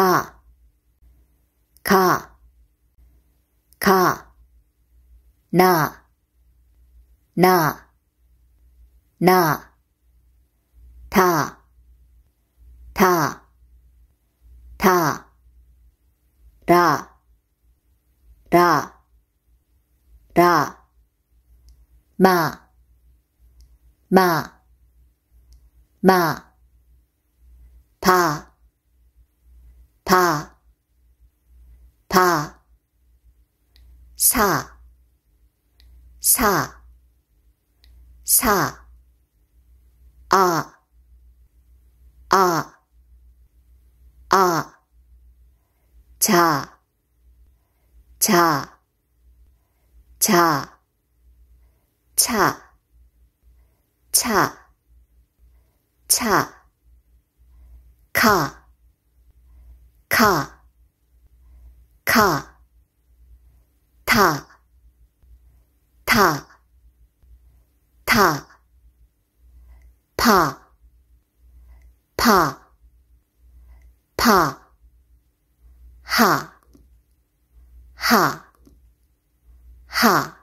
か、か、か、な、な、な、た、た、た、ら、ら、ら、ま、ま、ま、 바, 바, 사, 사, 사, 아, 아, 아, 자, 자, 자, 차, 차, 차, 카, 가, 가, 다, 다, 다, 파, 파, 파, 하, 하, 하.